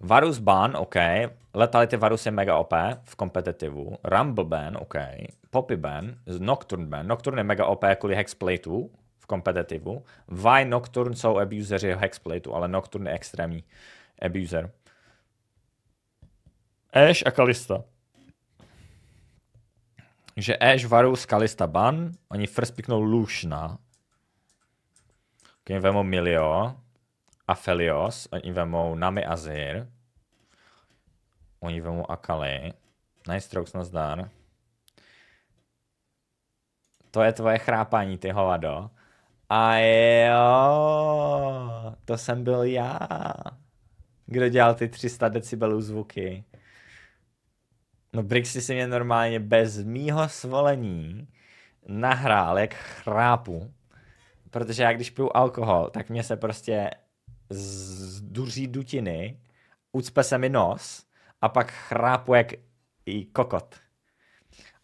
Varus Ban, OK. Letality Varus je mega OP v kompetitivu. Rumble Ban, OK. Poppy Ban, Nocturne Ban. Nocturne je mega OP kvůli Hexplateu v kompetitivu. Vy Nocturne jsou abuseři Hexplateu, ale Nocturne je extrémní abuser. Ash a Kalista. Že Ash, Varus, Kalista, Ban. Oni first picknou Lušna. Když vemu Milio a Felios, oni vemou Nami Azir, oni vemou Akali, Nice strokes, zdar. To je tvoje chrápání, ty hovado. A jo, to jsem byl já. Kdo dělal ty 300 decibelů zvuky? No Brixy si mě normálně bez mýho svolení nahrál jak chrápu. Protože já když piju alkohol, tak mě se prostě z duří dutiny, ucpe se mi nos a pak chrápu jak i kokot.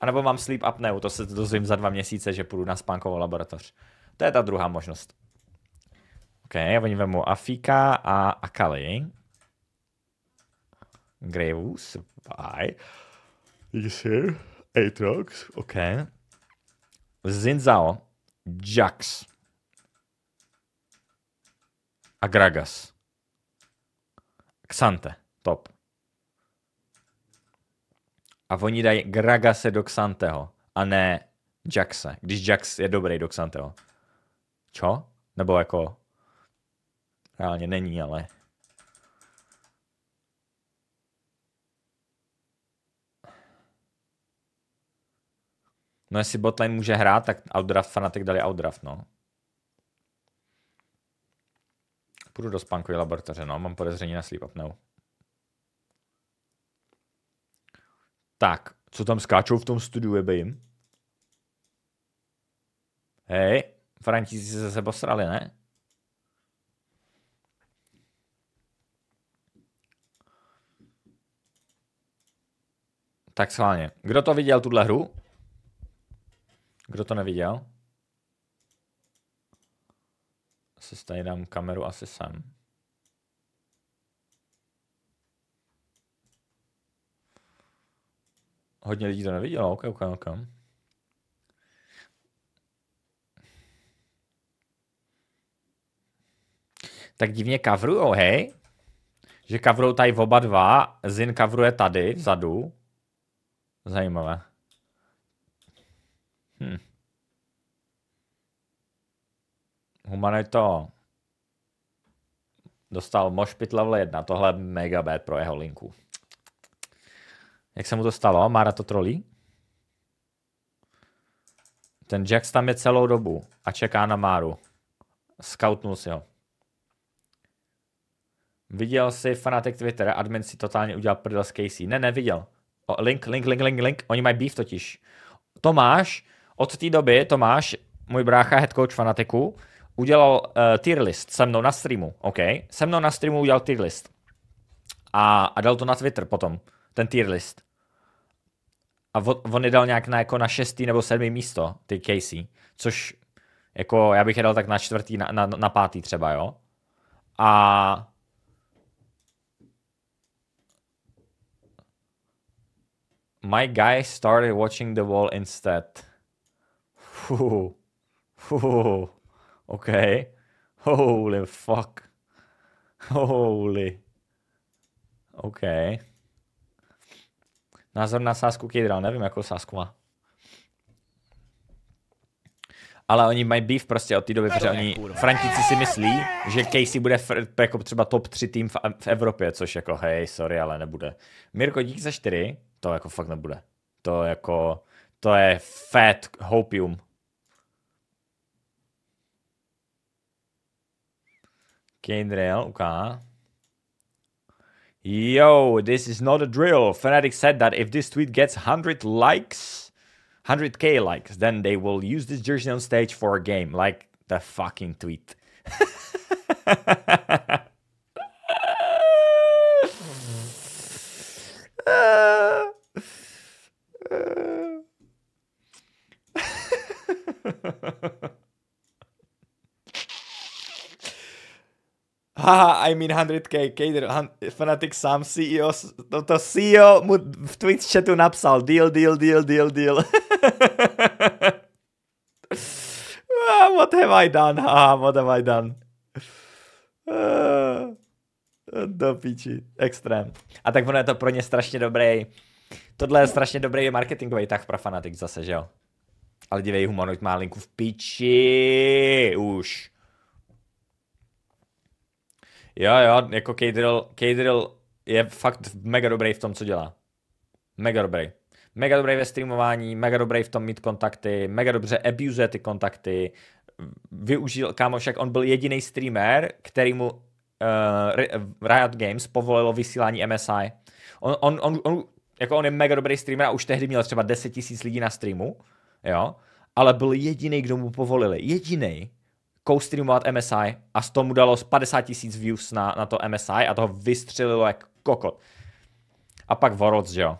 A nebo mám sleep apneu, to se dozvím za dva měsíce, že půjdu na spánkovou laboratoř. To je ta druhá možnost. OK, oni vemu Afika a Akali. Gravus, bye. Jisir, Aatrox, OK. Zinzao, Jax. Agragas. Xante. Top. A oni dají Gragase do Xanteho a ne Jaxe. Když Jax je dobrý do Xanteho. Čo? Nebo jako... Reálně není, ale... No jestli botlane může hrát, tak outdraft fanatik dali outdraft, no. Půjdu do spánkové laboratoře, no, mám podezření na sleep apneu. Tak, co tam skáčou v tom studiu, je jim? Hej, Frantíci se zase posrali, ne? Tak schválně. Kdo to viděl, tuhle hru? Kdo to neviděl? si tady dám kameru asi sem. Hodně lidí to nevidělo, ok, ok, ok. Tak divně kavrujou, hej? Že kavrujou tady oba dva, Zin kavruje tady, vzadu. Zajímavé. Hm. Humanito dostal Mošpit level 1, tohle je mega bad pro jeho linku. Jak se mu to stalo? Mára to trolí? Ten Jax tam je celou dobu a čeká na Máru. Scoutnul si ho. Viděl si fanatik Twitter, admin si totálně udělal prdel s Casey. Ne, neviděl. O, link, link, link, link, link, oni mají beef totiž. Tomáš, od té doby Tomáš, můj brácha, head coach fanatiku, udělal uh, tier list se mnou na streamu, OK? Se mnou na streamu udělal tier list. A, a dal to na Twitter potom, ten tier list. A on, on je dal nějak na, jako na šestý nebo sedmý místo, ty Casey, což jako já bych je dal tak na čtvrtý, na, na, na pátý třeba, jo? A my guy started watching the wall instead. Fuh. Fuh. OK. Holy fuck. Holy. OK. Názor na sásku Kidral, nevím, jakou sásku má. Ale oni mají beef prostě od té doby, protože oni, Frantici si myslí, že Casey bude jako třeba top 3 tým v, v Evropě, což jako hej, sorry, ale nebude. Mirko, dík za 4, to jako fakt nebude. To jako, to je fat hopium. Game drill, okay. Yo, this is not a drill. Fnatic said that if this tweet gets 100 likes, 100k likes, then they will use this jersey on stage for a game. Like the fucking tweet. haha, I mean 100k, Kader, Fanatic sám CEO, toto CEO mu v Twitch chatu napsal, deal, deal, deal, deal, deal. Ah, what have I done, haha, what have I done. Ah, do píči, extrém. A tak ono je to pro ně strašně dobrý, tohle je strašně dobrý marketingový tah pro Fanatic zase, že jo? Ale dívej, humanoid má linku v piči, už. Jo, jo, jako K-Drill, je fakt mega dobrý v tom, co dělá. Mega dobrý. Mega dobrý ve streamování, mega dobrý v tom mít kontakty, mega dobře abuse ty kontakty. Využil, kámo, však on byl jediný streamer, který mu uh, Riot Games povolilo vysílání MSI. On, on, on, on, jako on je mega dobrý streamer a už tehdy měl třeba 10 000 lidí na streamu, jo, ale byl jediný, kdo mu povolili. Jediný co-streamovat MSI a z tomu dalo 50 tisíc views na, na to MSI a toho vystřelilo jak kokot. A pak Worlds, že jo.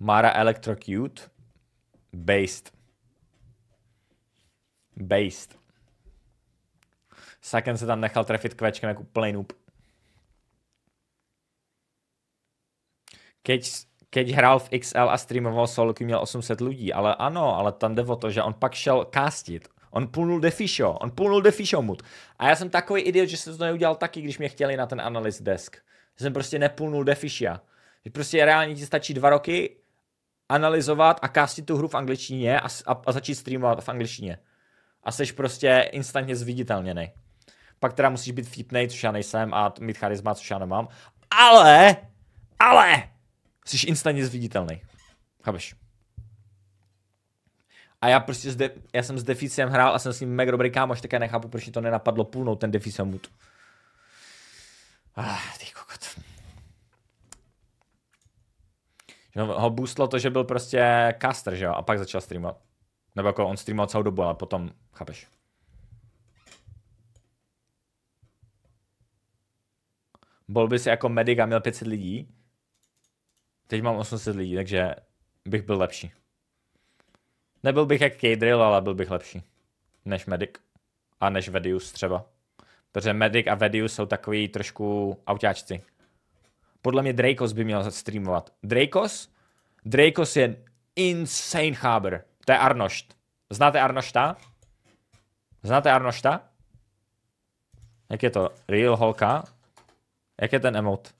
Mara Electrocute. Based. Based. Saken se tam nechal trefit kvečkem jako úplný noob. Keď keď hrál v XL a streamoval solky, měl 800 lidí, ale ano, ale tam jde o to, že on pak šel kástit, On půlnul defišo, on půlnul defišo mut. A já jsem takový idiot, že jsem to neudělal taky, když mě chtěli na ten analyz desk. Já jsem prostě nepůlnul Že Prostě reálně ti stačí dva roky analyzovat a kástit tu hru v angličtině a, a, a začít streamovat v angličtině. A jsi prostě instantně zviditelněný. Pak teda musíš být vtipnej, což já nejsem, a mít charisma, což já nemám. Ale, ale, jsi instantně zviditelný. Chápeš? A já prostě zde, já jsem s Deficiem hrál a jsem s ním mega dobrý kámoš, tak já nechápu, proč mi to nenapadlo půlnout ten Deficem mut. Ah, ty kokot. Že ho boostlo to, že byl prostě caster, že jo, a pak začal streamovat. Nebo jako on streamoval celou dobu, ale potom, chápeš. Bol by si jako medic a měl 500 lidí, Teď mám 800 lidí, takže bych byl lepší. Nebyl bych jak Kadril, ale byl bych lepší. Než Medic. A než Vedius třeba. Protože Medic a Vedius jsou takový trošku autáčci. Podle mě Drakos by měl streamovat. Drakos? Drakos je insane cháber. To je Arnošt. Znáte Arnošta? Znáte Arnošta? Jak je to? Real holka? Jak je ten emot?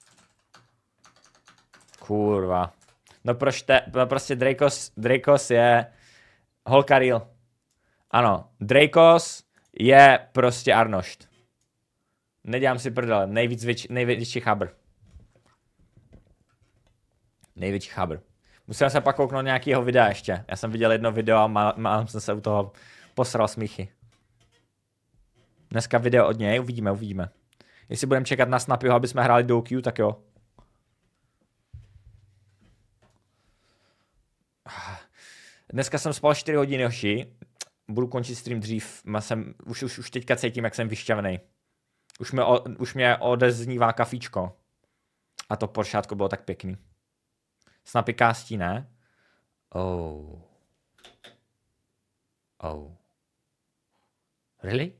Kurva. No proč te, no prostě Dracos, Dracos je holka real. Ano, Dracos je prostě Arnošt. Nedělám si prdele, nejvíc, větši, největší chabr. Největší chabr. Musel jsem pak kouknout nějakýho videa ještě. Já jsem viděl jedno video a mám má, jsem se u toho posral smíchy. Dneska video od něj, uvidíme, uvidíme. Jestli budeme čekat na snapy, aby jsme hráli do Q, tak jo. Dneska jsem spal 4 hodiny hoši, budu končit stream dřív, má jsem, už, už, už teďka cítím, jak jsem vyšťavený. Už mě, už mě odeznívá kafíčko. A to poršátko bylo tak pěkný. Snapy kástí, ne? Oh. Oh. Really?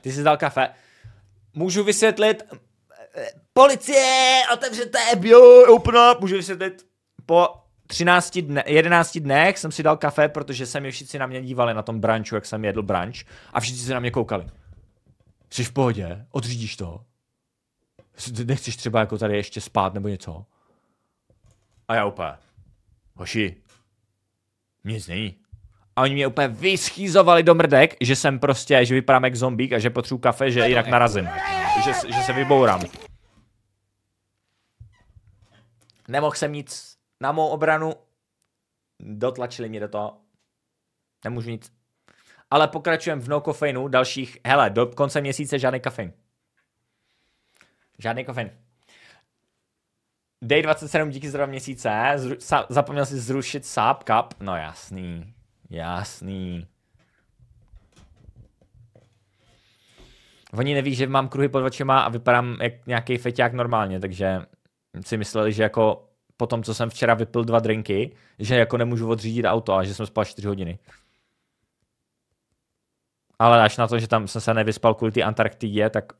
Ty jsi dal kafe. Můžu vysvětlit... Policie, otevřete, bio, open up. Můžu vysvětlit po 13 dne, 11 dnech jsem si dal kafe, protože se mi všichni na mě dívali na tom branču, jak jsem jedl branč a všichni se na mě koukali. Jsi v pohodě? Odřídíš to? Nechceš třeba jako tady ještě spát nebo něco? A já úplně, hoši, nic není. A oni mě úplně vyschýzovali do mrdek, že jsem prostě, že vypadám jak zombík a že potřebuji kafe, že jinak narazím. Že, že se vybourám. Nemohl jsem nic na mou obranu dotlačili mě do toho. Nemůžu nic. Ale pokračujeme v no kofeinu dalších, hele, do konce měsíce žádný kafein. Žádný kofein. Day 27 díky za dva měsíce, Zru, sa, zapomněl si zrušit sáp cup, no jasný, jasný. Oni neví, že mám kruhy pod očima a vypadám jak nějaký feťák normálně, takže si mysleli, že jako po tom, co jsem včera vypil dva drinky, že jako nemůžu odřídit auto a že jsem spal 4 hodiny. Ale až na to, že tam jsem se nevyspal kvůli té Antarktidě, tak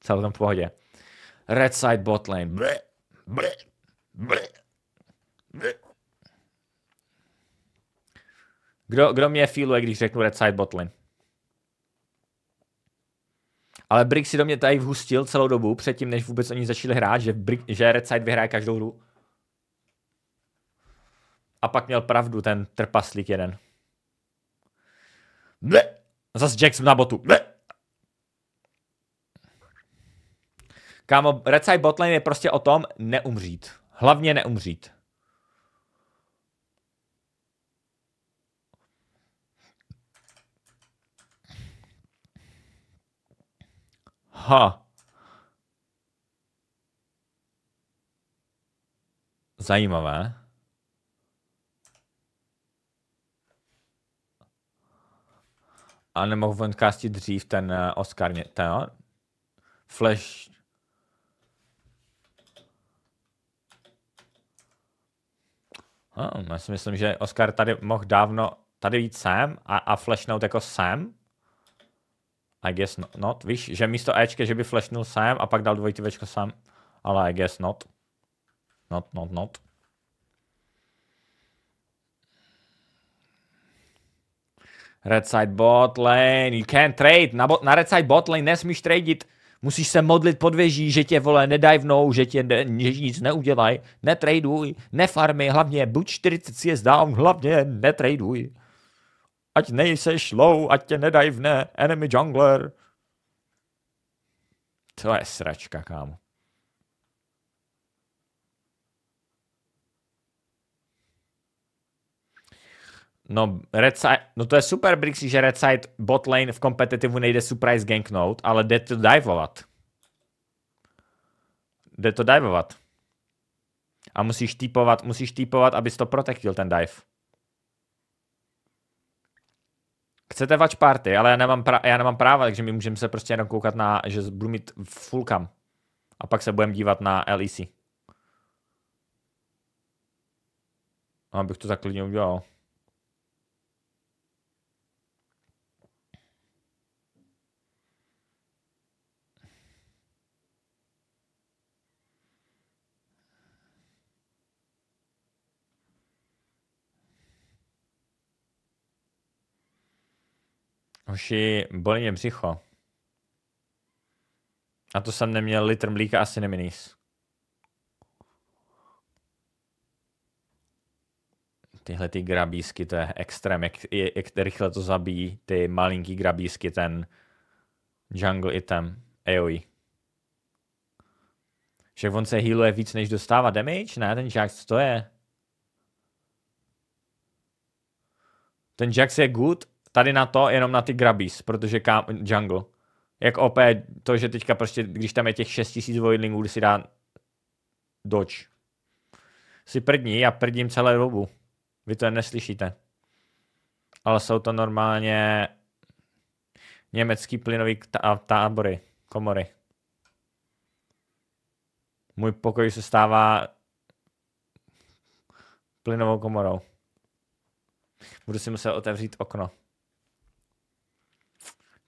celkem v pohodě. Red side bot lane. Bleh, bleh, bleh, bleh. Kdo, kdo mě feeluje, když řeknu red side bot lane? Ale Brick si do mě tady vhustil celou dobu, předtím, než vůbec oni začali hrát, že, Brick, že Red Side vyhraje každou hru. A pak měl pravdu ten trpaslík jeden. Ble. Zas Jax na botu. Ble. Kámo, Redside botlane je prostě o tom neumřít. Hlavně neumřít. Ha. Zajímavé. A nemohl v Endcasti dřív ten eh, Oscar, ten, no? Flash. Hmm, já si myslím, že Oscar tady mohl dávno tady jít sem a, a flashnout jako sem. I guess not. Víš, že místo Ečky, že by flashnul sem a pak dal dvojitý Včko sem. Ale I guess not. Not, not, not. Red side bot lane, you can't trade. Na, bot, na red side bot lane nesmíš tradit. Musíš se modlit pod věží, že tě vole nedajvnou, že tě ne, že nic neudělaj. Netraduj, nefarmy, hlavně buď 40 CS down, hlavně netraduj. Ať nejseš low, ať tě nedajvne enemy jungler. To je sračka, kámo. No, Red side, no to je super, Brixy, že Red Side bot lane v kompetitivu nejde surprise ganknout, ale jde to divovat. Jde to divovat. A musíš typovat, musíš typovat, abys to protektil ten dive. Chcete vač party, ale já nemám, pra, já nemám práva, takže my můžeme se prostě jenom koukat na, že budu mít full cam. A pak se budeme dívat na LEC. No, abych to tak klidně udělal. hoši, bolí mě břicho. A to jsem neměl litr mlíka asi neminis. Tyhle ty grabísky, to je extrém, jak, jak rychle to zabíjí, ty malinký grabísky, ten jungle item, AoE. Však on se healuje víc, než dostává damage? Ne, ten Jax, to je? Ten Jax je good, Tady na to, jenom na ty grabis, protože kam, jungle. Jak OP to, že teďka prostě, když tam je těch 6000 voidlingů, kdy si dá dodge. Si prdní, já prdím celé dobu. Vy to neslyšíte. Ale jsou to normálně německý plynový tábory, komory. Můj pokoj se stává plynovou komorou. Budu si muset otevřít okno.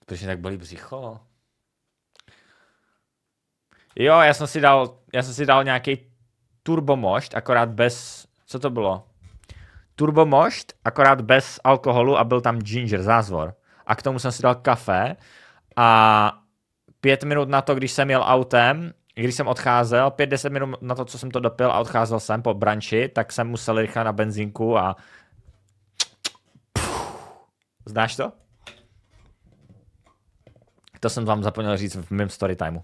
Protože tak bolí břicho. Jo, já jsem si dal, já jsem si dal nějaký turbomošt, akorát bez, co to bylo? Turbomošt, akorát bez alkoholu a byl tam ginger, zázvor. A k tomu jsem si dal kafe a pět minut na to, když jsem jel autem, když jsem odcházel, pět deset minut na to, co jsem to dopil a odcházel jsem po branči, tak jsem musel rychle na benzínku a Znáš to? To jsem vám zapomněl říct v mém story timeu.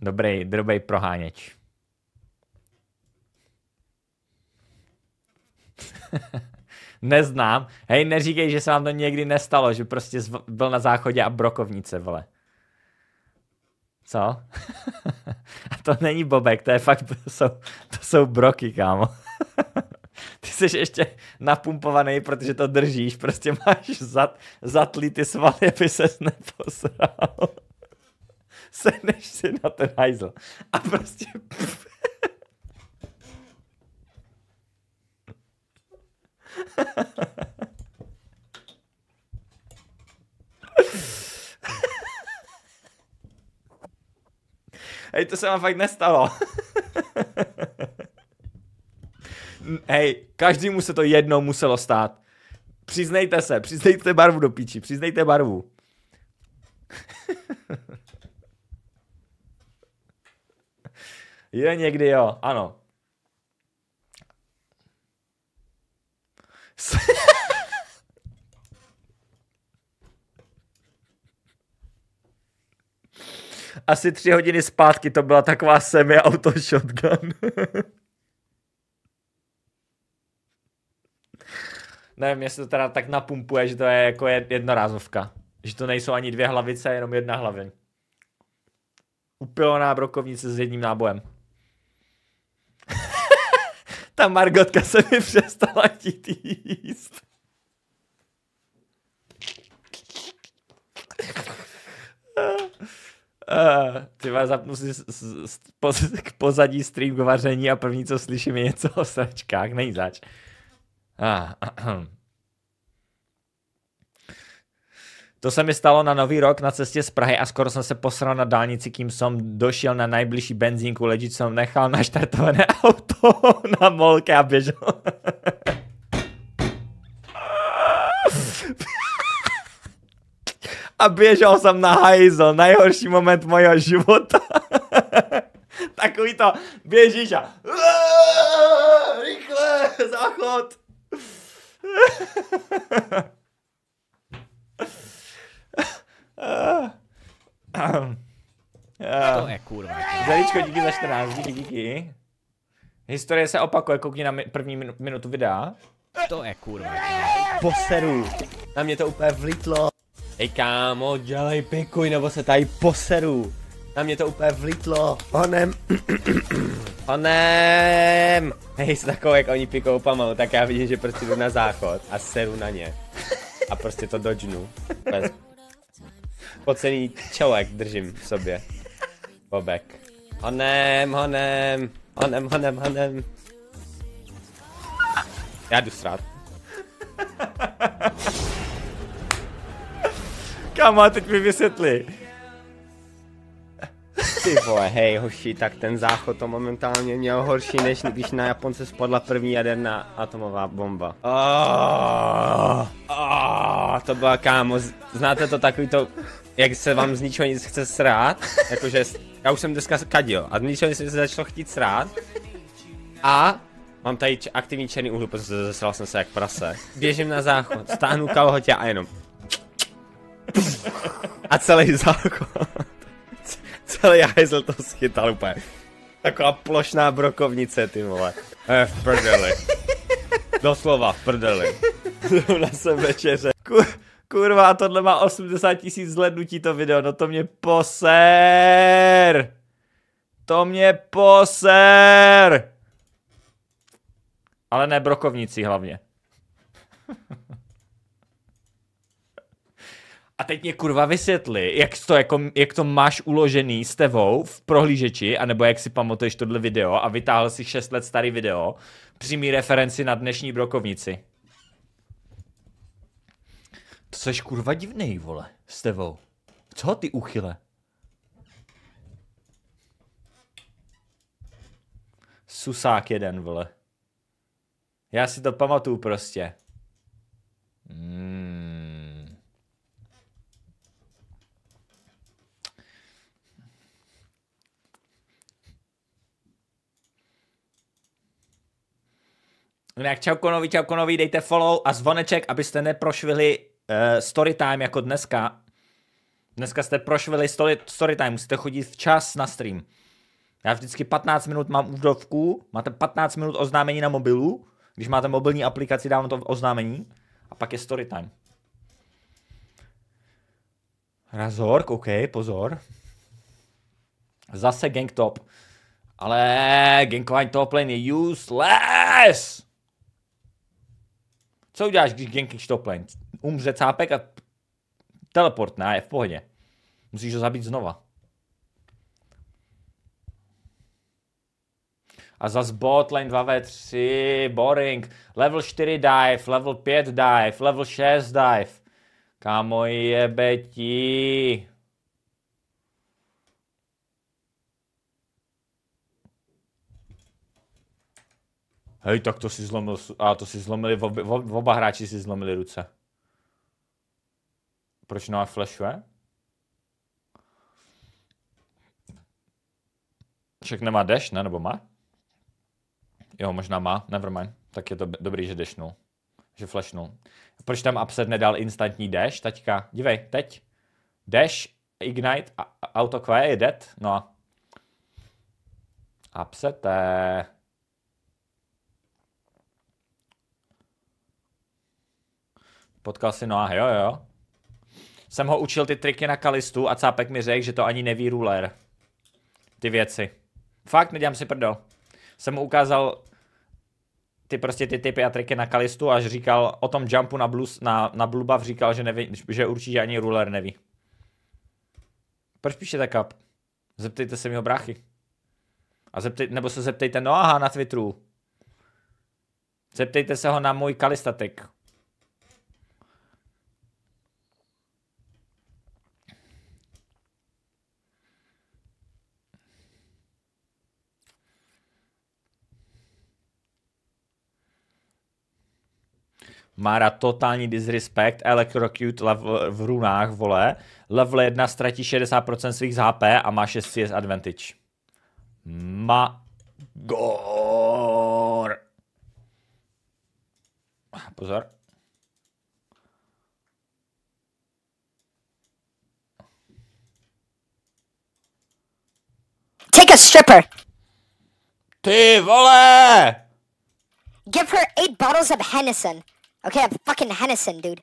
Dobrý, drobej proháněč. Neznám. Hej, neříkej, že se vám to někdy nestalo, že prostě byl na záchodě a brokovnice, vole. Co? a to není bobek, to je fakt, to jsou, to jsou broky, kámo. ty jsi ještě napumpovaný, protože to držíš, prostě máš zat, zatlý ty svaly, aby se neposral. Sedneš si na ten hajzl a prostě... Hej, to se vám fakt nestalo. hej, každému se to jednou muselo stát. Přiznejte se, přiznejte barvu do píči, přiznejte barvu. je někdy jo, ano. Asi tři hodiny zpátky to byla taková semi-auto shotgun. nevím, jestli to teda tak napumpuje, že to je jako jednorázovka. Že to nejsou ani dvě hlavice, jenom jedna hlavě. Upiloná brokovnice s jedním nábojem. Ta Margotka se mi přestala chtít jíst. Uh, ty vás zapnu si k pozadí stream k vaření a první, co slyším, je něco o sračkách. Není zač. Ah, To se mi stalo na nový rok na cestě z Prahy a skoro jsem se posral na dálnici, kým jsem došel na nejbližší benzínku, ležit jsem nechal naštartované auto na molke a běžel. a běžel jsem na hajzl, nejhorší moment mojho života. Takový to, běžíš a rychle, záchod. To je kurva. Zeličko, díky za 14, díky, díky. Historie se opakuje, koukni na první minutu videa. To je kurva. Poseru. Na mě to úplně vlítlo. Hej kámo, dělej pikuj, nebo se tady poseru. Na mě to úplně vlítlo. Onem. Onem. Hej, s takovou, jak oni pikou pomalu, tak já vidím, že prostě jdu na záchod a seru na ně. A prostě to dodžnu. Pocený čelek držím v sobě. Bobek. Honem, honem. Honem, honem, honem. Já jdu srát. Kámo, teď mi vysvětli. Ty vole, hej hoši, tak ten záchod to momentálně měl horší, než když na Japonce spadla první jaderná atomová bomba. Oh, oh, to byla kámo, znáte to takový to, jak se vám z ničeho nic chce srát? Jakože, já už jsem dneska kadil a z ničeho nic se začalo chtít srát. A Mám tady aktivní černý úhlu, protože zesral jsem se jak prase. Běžím na záchod, stáhnu kalhotě a jenom. A celý záchod. Celý hajzl to schytal úplně. Taková plošná brokovnice, ty vole. Eh, v prdeli. Doslova, v prdeli. na jsem večeře. Kur, kurva, tohle má 80 tisíc zhlednutí to video, no to mě poser. To mě poser. Ale ne brokovnici hlavně. A teď mě kurva vysvětli, jak to, jako, jak to máš uložený s tebou v prohlížeči, anebo jak si pamatuješ tohle video a vytáhl si 6 let starý video, přímý referenci na dnešní brokovnici. To seš kurva divný vole, s tebou. Co ty uchyle? Susák jeden, vole. Já si to pamatuju prostě. Mm. Jinak no čau Konovi, čau Konovi, dejte follow a zvoneček, abyste neprošvili uh, eh, time jako dneska. Dneska jste prošvili story, story time. musíte chodit včas na stream. Já vždycky 15 minut mám údovku, máte 15 minut oznámení na mobilu, když máte mobilní aplikaci, dávám to v oznámení a pak je story time. Razor, OK, pozor. Zase gang top. Ale gangování top lane je useless! Co uděláš, když Genki štoplen? Umře cápek a teleport, ne, je v pohodě. Musíš ho zabít znova. A zas lane 2v3, boring, level 4 dive, level 5 dive, level 6 dive. Kámo je betí. Hej, tak to si zlomil, a to si zlomili, oba, oba hráči si zlomili ruce. Proč no a flashuje? Však nemá dash, ne? Nebo má? Jo, možná má, nevermind. Tak je to dobrý, že dashnul. Že flashnul. Proč tam upset nedal instantní dash, taťka? Dívej, teď. Dash, ignite, auto je dead, no a... Upset, eh. Potkal si Noah, jo, jo. Jsem ho učil ty triky na kalistu a cápek mi řekl, že to ani neví ruler. Ty věci. Fakt, nedělám si prdo. Jsem mu ukázal ty prostě ty typy a triky na kalistu až říkal o tom jumpu na, blues, na, na blubav říkal, že, neví, že určitě ani ruler neví. Proč píšete kap? Zeptejte se mi o bráchy. A zeptej, nebo se zeptejte Noaha na Twitteru. Zeptejte se ho na můj kalistatek. Mára totální disrespect, Electrocute lev, v runách, vole. Level 1 ztratí 60% svých HP a má 6 CS advantage. Magor. Pozor. Take a stripper. Ty vole! Give her eight bottles of Hennessy. Okay, I'm fucking Hennison, dude.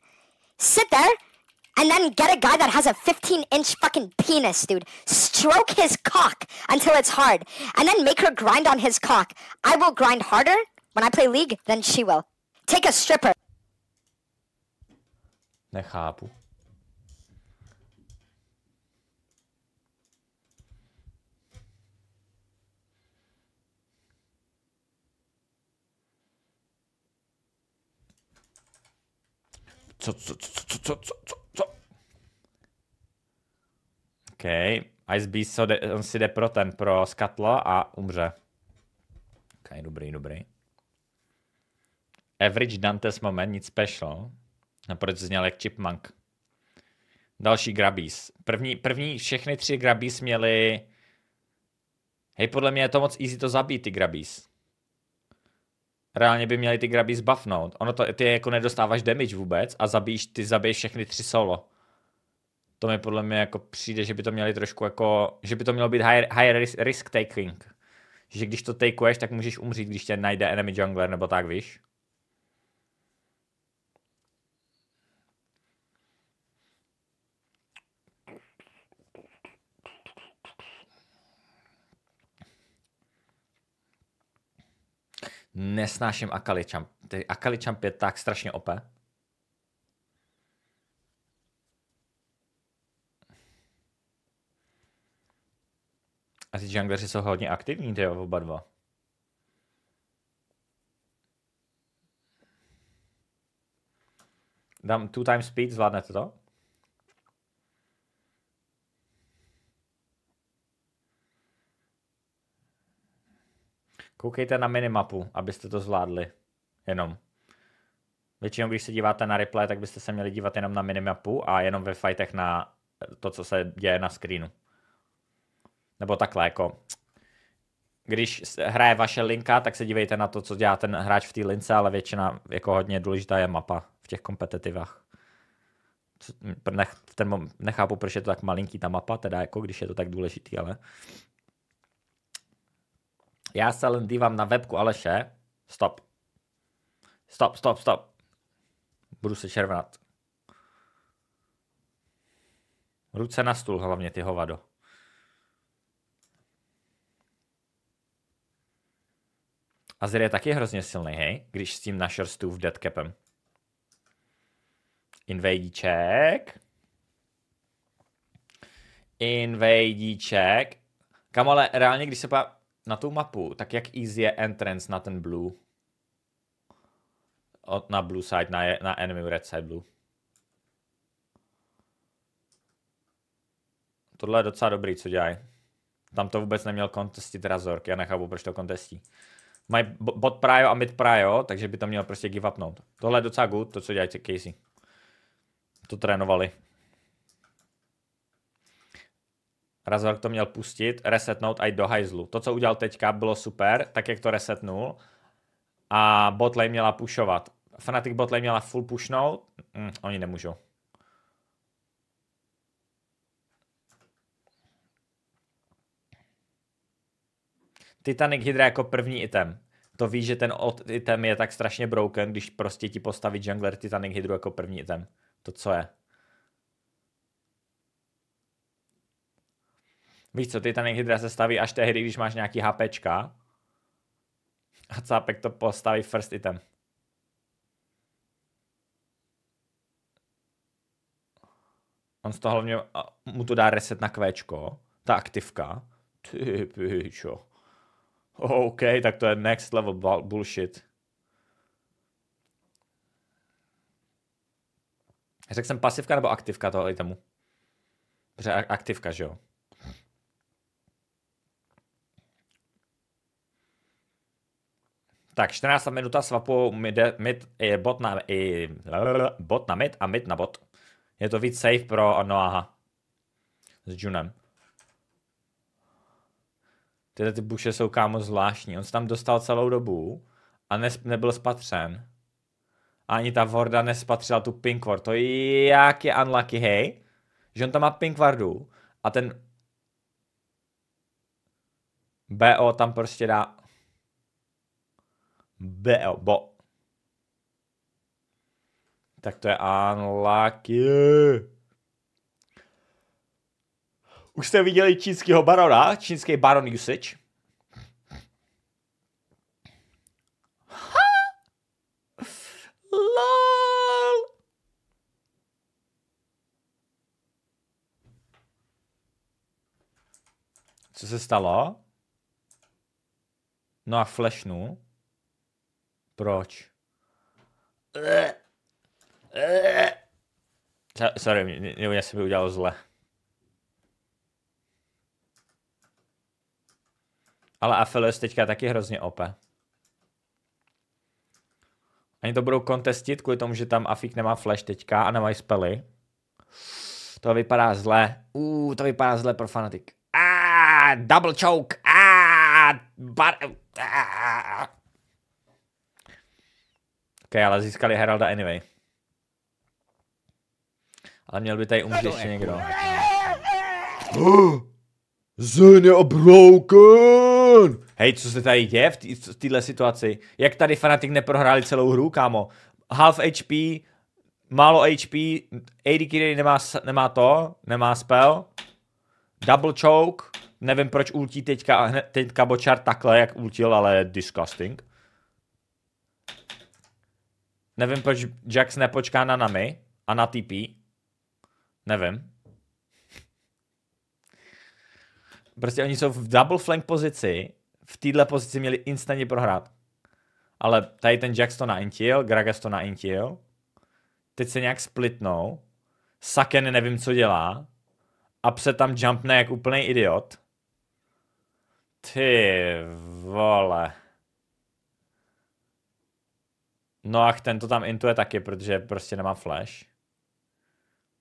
Sit there and then get a guy that has a 15 inch fucking penis, dude. Stroke his cock until it's hard and then make her grind on his cock. I will grind harder when I play League than she will. Take a stripper. Nechápu. Co, co, co, co, co, co, co, co? OK. Ice Beast, so de, on si jde pro ten, pro skatla a umře. OK, dobrý, dobrý. Average Dantes moment, nic special. A proč zněl jak Chipmunk? Další Grabis. První, první všechny tři Grabis měli... Hej, podle mě je to moc easy to zabít, ty Grabis reálně by měli ty graby zbafnout. Ono to, ty jako nedostáváš damage vůbec a zabíš, ty zabiješ všechny tři solo. To mi podle mě jako přijde, že by to měli trošku jako, že by to mělo být higher high risk, risk taking. Že když to takeuješ, tak můžeš umřít, když tě najde enemy jungler nebo tak, víš? nesnáším Akali Champ. Akali Champ je tak strašně OP. A ty jungleři jsou hodně aktivní, ty oba dva. Dám two times speed, zvládnete to? Koukejte na minimapu, abyste to zvládli. Jenom. Většinou, když se díváte na replay, tak byste se měli dívat jenom na minimapu a jenom ve fightech na eh, to, co se děje na screenu. Nebo takhle, jako když hraje vaše linka, tak se dívejte na to, co dělá ten hráč v té lince, ale většina, jako hodně důležitá je mapa v těch kompetitivách. Nech, ten, nechápu, proč je to tak malinký ta mapa, teda jako když je to tak důležitý, ale já se len dívám na webku Aleše. Stop. Stop, stop, stop. Budu se červenat. Ruce na stůl hlavně, ty hovado. Azir je taky hrozně silný, hej? Když s tím našrstů v deadcapem. Invejdíček. Invejdíček. Kam ale reálně, když se pa na tu mapu, tak jak easy je entrance na ten blue? Od, na blue side, na, na enemy red side blue. Tohle je docela dobrý, co dělají. Tam to vůbec neměl kontestit Razork, já nechápu, proč to kontestí. Mají bot prio a mid prio, takže by to měl prostě give upnout. Tohle je docela good, to co dělají Casey. To trénovali. Razor to měl pustit, resetnout a jít do hajzlu. To, co udělal teďka, bylo super, tak jak to resetnul. A botlane měla pušovat. Fnatic botlane měla full pušnout. Mm, hm, oni nemůžou. Titanic Hydra jako první item. To víš, že ten od item je tak strašně broken, když prostě ti postaví jungler Titanic Hydru jako první item. To co je. Víš co, ty ten Hydra se staví až tehdy, když máš nějaký HPčka. A cápek to postaví first item. On z toho hlavně mu to dá reset na kvéčko. Ta aktivka. Ty pičo. OK, tak to je next level bullshit. Řekl jsem pasivka nebo aktivka toho itemu? Protože aktivka, že jo? Tak 14. minuta swapu mid, mid, bot, na, i, bot na mid a mid na bot. Je to víc safe pro Noaha s Junem. Tyhle ty buše jsou kámo zvláštní. On se tam dostal celou dobu a ne, nebyl spatřen. Ani ta Vorda nespatřila tu Ward. To je jak je unlucky, hej. Že on tam má Wardu a ten BO tam prostě dá BL, bo. Tak to je unlucky. Už jste viděli čínského barona, čínský baron usage. Co se stalo? No a flashnu. Proč? Sorry, mě, mě se by udělalo zle. Ale Aphelios teďka taky hrozně ope. Ani to budou kontestit kvůli tomu, že tam Afik nemá flash teďka a nemají spely. To vypadá zle. Uuu, to vypadá zle pro fanatik. Ah, double choke. Ah, bar... Ah. OK, ale získali Heralda anyway. Ale měl by tady umřít ještě někdo. Zen je broken! Hej, co se tady děje v této situaci? Jak tady fanatik neprohráli celou hru, kámo? Half HP, málo HP, AD Kiri nemá, nemá to, nemá spell, double choke, nevím proč ultí teďka, teďka Bočar takhle, jak ultil, ale disgusting. Nevím, proč Jax nepočká na Nami a na TP. Nevím. Prostě oni jsou v double flank pozici. V této pozici měli instantně prohrát. Ale tady ten Jax to naintil, Gragas to naintil. Teď se nějak splitnou. Saken nevím, co dělá. A pse tam jumpne jak úplný idiot. Ty vole. No a ten to tam intuje taky, protože prostě nemá flash.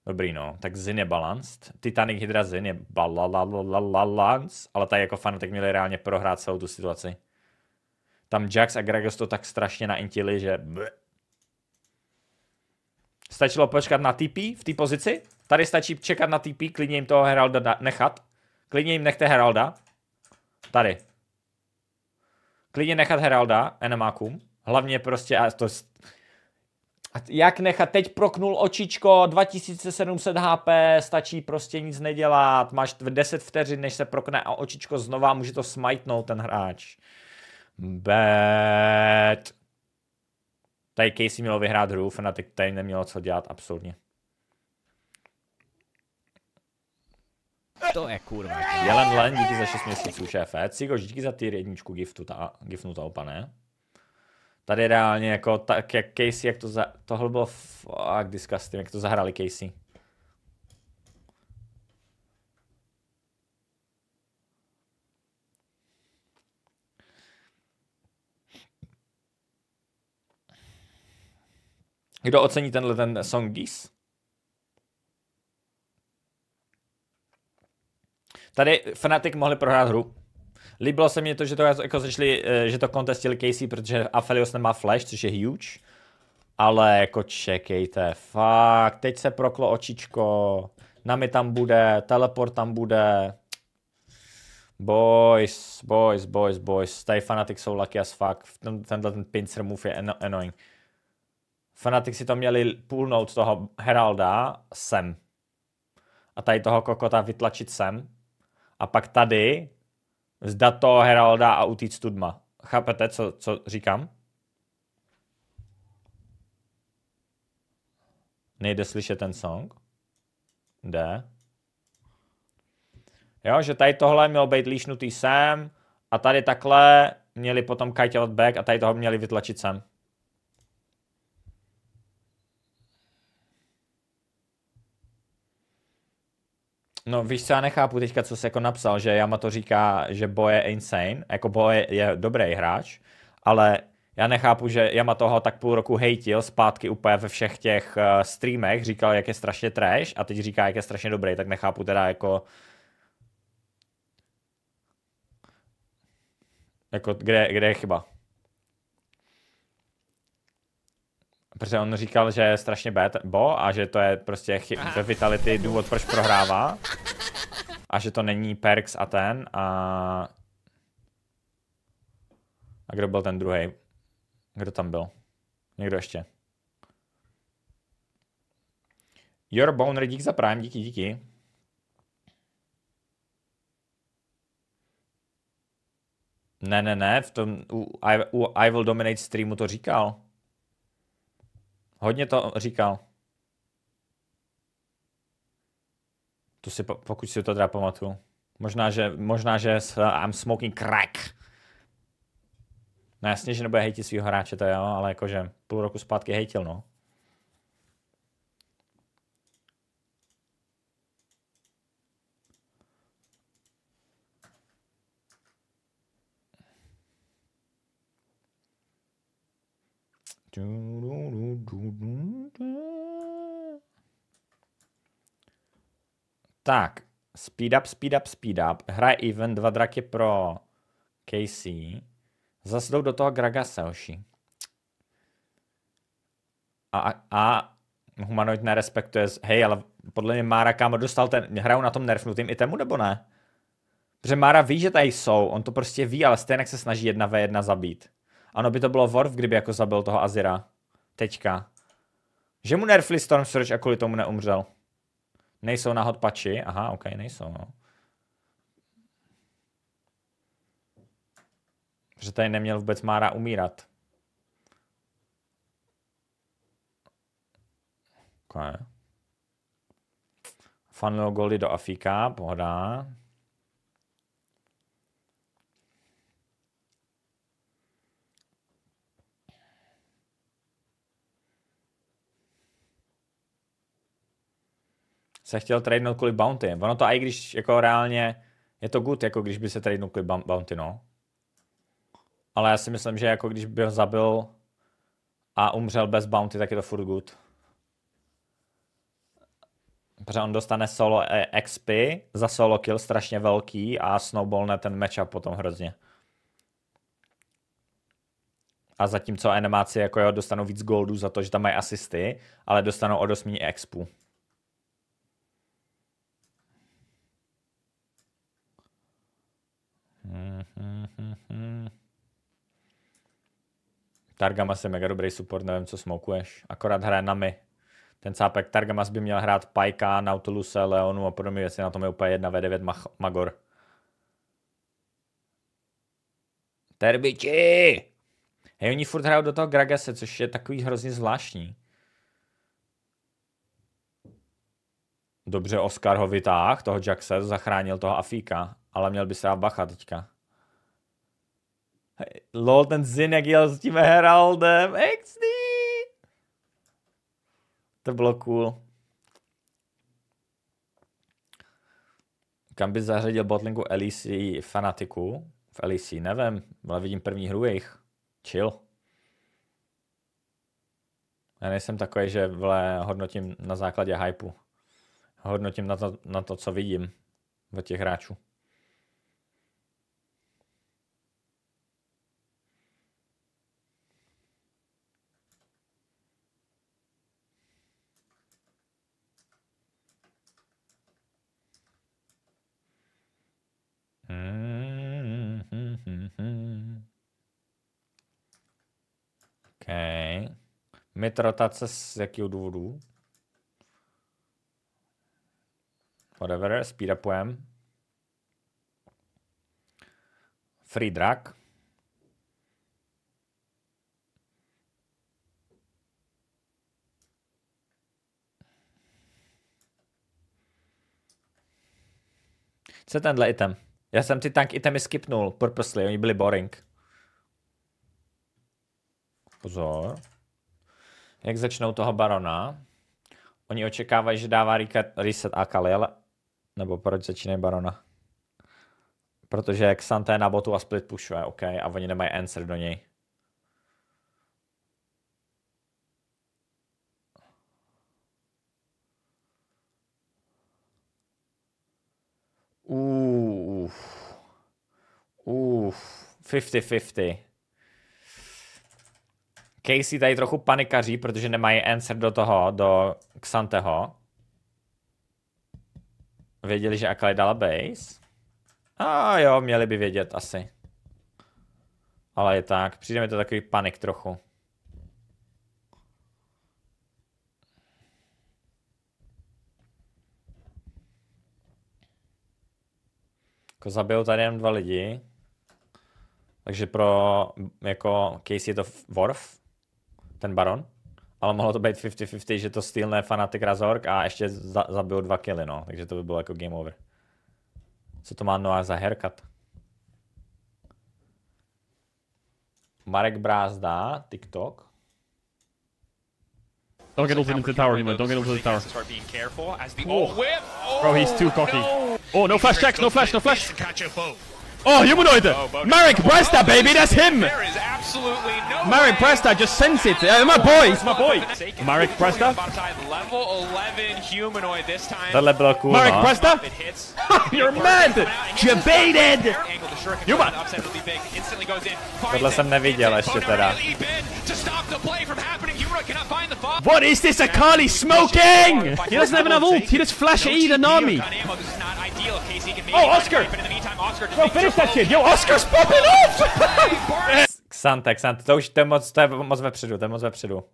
Dobrý no, tak Zin je balanced. Titanic Hydra Zin je balalalalalalance, ale tady jako fanatek měli reálně prohrát celou tu situaci. Tam Jax a Gregos to tak strašně naintili, že... Stačilo počkat na TP v té pozici? Tady stačí čekat na TP, klidně jim toho Heralda nechat. Klidně jim nechte Heralda. Tady. Klidně nechat Heralda, enemákům. Hlavně prostě, a to, a jak nechat, teď proknul očičko, 2700 HP, stačí prostě nic nedělat, máš 10 vteřin, než se prokne a očičko znova, může to smajtnout ten hráč. Bad. Tady Casey měl vyhrát hru, Fnatic tady nemělo co dělat, absolutně. To je kurva. Jelen Len, díky za 6 měsíců, šéfe. Cigo, díky za ty jedničku giftu, ta, gifnutou, pane. Tady reálně jako tak, jak Casey, jak to za, tohle bylo fuck disgusting, jak to zahrali Casey. Kdo ocení tenhle ten song Geese? Tady Fnatic mohli prohrát hru. Líbilo se mi to, že to jako začali, eh, že to kontestili Casey, protože Aphelios nemá flash, což je huge. Ale jako čekejte, fakt, teď se proklo očičko, Nami tam bude, teleport tam bude. Boys, boys, boys, boys, tady Fnatic jsou lucky as fuck, ten, tenhle ten pincer move je annoying. Fnatic si to měli půlnout toho Heralda sem. A tady toho kokota vytlačit sem. A pak tady zdat toho Heralda a utíct studma. Chápete, co, co říkám? Nejde slyšet ten song? Jde. Jo, že tady tohle měl být líšnutý sem a tady takhle měli potom kajtělat back a tady toho měli vytlačit sem. No víš co, já nechápu teďka, co jsi jako napsal, že Yamato říká, že Bo je insane, jako Bo je dobrý hráč, ale já nechápu, že Yamato ho tak půl roku hejtil zpátky úplně ve všech těch uh, streamech, říkal, jak je strašně trash a teď říká, jak je strašně dobrý, tak nechápu teda jako jako kde, kde je chyba. protože on říkal, že je strašně bad bo a že to je prostě ve Vitality důvod, proč prohrává. A že to není Perks a ten a... A kdo byl ten druhý? Kdo tam byl? Někdo ještě? Your Boner, dík za Prime, díky, díky. Ne, ne, ne, v tom u, I, u I Will Dominate streamu to říkal. Hodně to říkal. To si, pokud si to teda pamatuju. Možná, že, možná, že s uh, I'm smoking crack. No jasně, že nebude hejtit svého hráče, to jo, ale jakože půl roku zpátky hejtil, no. Dun. Tak, speed up, speed up, speed up. Hraje even, dva draky pro KC. Zase jdou do toho Graga Selši. A, a humanoid nerespektuje, hej, ale podle mě Mára kámo dostal ten, hrajou na tom nerfnutým itemu nebo ne? Protože Mára ví, že tady jsou, on to prostě ví, ale stejně se snaží jedna ve jedna zabít. Ano, by to bylo Worf, kdyby jako zabil toho Azira. Teďka. Že mu nerfli Storm Surge a kvůli tomu neumřel. Nejsou náhod hotpači, Aha, ok, nejsou, no. Že tady neměl vůbec Mára umírat. Okay. Fanlil goly do Afíka, pohoda. se chtěl tradenout kvůli bounty. Ono to i když jako reálně je to good, jako když by se tradenul kvůli bounty, no. Ale já si myslím, že jako když by ho zabil a umřel bez bounty, tak je to furt good. Protože on dostane solo eh, XP za solo kill strašně velký a snowballne ten matchup potom hrozně. A zatímco animáci jako jo, dostanou víc goldů za to, že tam mají asisty, ale dostanou o dost méně expu. Mm-hmm. Targamas je mega dobrý support, nevím, co smokuješ. Akorát hraje na my. Ten cápek Targamas by měl hrát Pajka, Nautiluse, Leonu a podobně věci. Na tom je úplně jedna V9 Magor. Terbiči! Hej, oni furt hrajou do toho Gragase, což je takový hrozně zvláštní. Dobře, Oscar ho vytáhl, toho Jackse, zachránil toho Afíka ale měl by se dát bacha teďka. Hey, lol, ten Zinek jel s tím Heraldem, XD! To bylo cool. Kam by zařadil botlinku Elisi fanatiku? V Elisi nevím, ale vidím první hru jejich. Chill. Já nejsem takový, že vle, hodnotím na základě hypu. Hodnotím na to, na to co vidím od těch hráčů. Mid rotace z jakého důvodu? Whatever, speed upem. Free drag. Co je tenhle item? Já jsem ty tank itemy skipnul, purposely, oni byli boring. Pozor jak začnou toho barona. Oni očekávají, že dává reset Akalil, nebo proč začínají barona? Protože Xante na botu a split pushuje, OK, a oni nemají answer do něj. Uff. Uff. 50-50. Casey tady trochu panikaří, protože nemají answer do toho, do Xanteho. Věděli, že Akali dala base. A jo, měli by vědět asi. Ale je tak, přijde mi to takový panik trochu. Jako zabijou tady jen dva lidi. Takže pro jako Casey je to Worf, ten baron, ale mohlo to být 50-50, že to stylné fanatik Razork a ještě za, zabil dva killy, no. Takže to by bylo jako game over. Co to má Noah za haircut? Marek Brázda, TikTok. Don't get over to the tower, Nemo. Don't get over to the tower. oh. Bro, he's too cocky. Oh no. oh, no flash checks, no flash, no flash. Oh, humanoid! Oh, Marek Bresta, baby, that's him! There is absolutely no Marek Bresta just sends it. Uh, my boy, he's my boy. Marek Bresta. Level 11 humanoid this time. Marek Bresta? You're mad! Jebaited! Juba! Tohle jsem neviděl ještě teda. What is this Akali smoking? He doesn't have enough ult. He just flash E the Nami. Oh, Oscar! But in the meantime, Oscar Yo, finish that shit! Yo, Oscar's popping off! Xante, Xante, to už to je moc, to je moc vepředu, to je moc vepředu.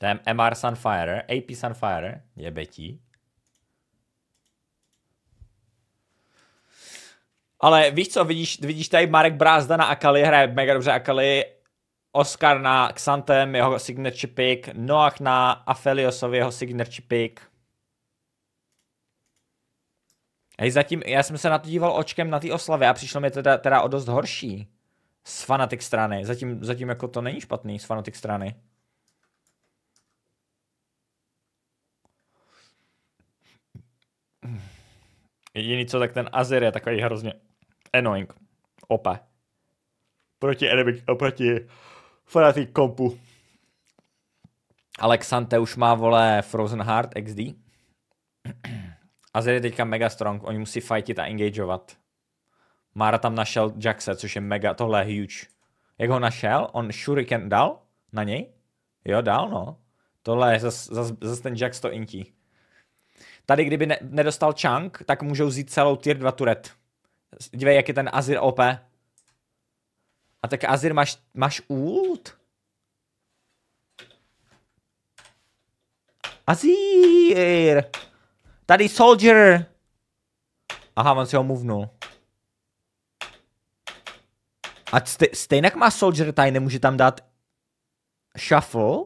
To je MR Sunfire, AP Sunfire, je betí. Ale víš co, vidíš, vidíš tady Marek Brázda na Akali, hraje mega dobře Akali, Oscar na Xantem, jeho signature pick, Noach na Afeliosovi, jeho signature pick. Hej, zatím, já jsem se na to díval očkem na ty oslavě a přišlo mi teda, teda o dost horší z fanatik strany. Zatím, zatím jako to není špatný z fanatik strany. Jediný co, tak ten Azir je takový hrozně annoying. Opa. Proti enemy, oproti Fanatic kompu. Alexante už má, vole, Frozen Heart XD. Azir je teďka mega strong, oni musí fightit a engageovat. Mára tam našel Jaxe, což je mega, tohle je huge. Jak ho našel? On shuriken dal na něj? Jo, dal, no. Tohle je zase zas, zas ten Jax to intí. Tady, kdyby ne, nedostal chunk, tak můžou vzít celou tier 2 turet. Dívej, jak je ten Azir OP. A tak Azir, máš, máš ult? Azir! Tady Soldier! Aha, on si ho movnul. A ste, stejnak má Soldier tady, nemůže tam dát shuffle?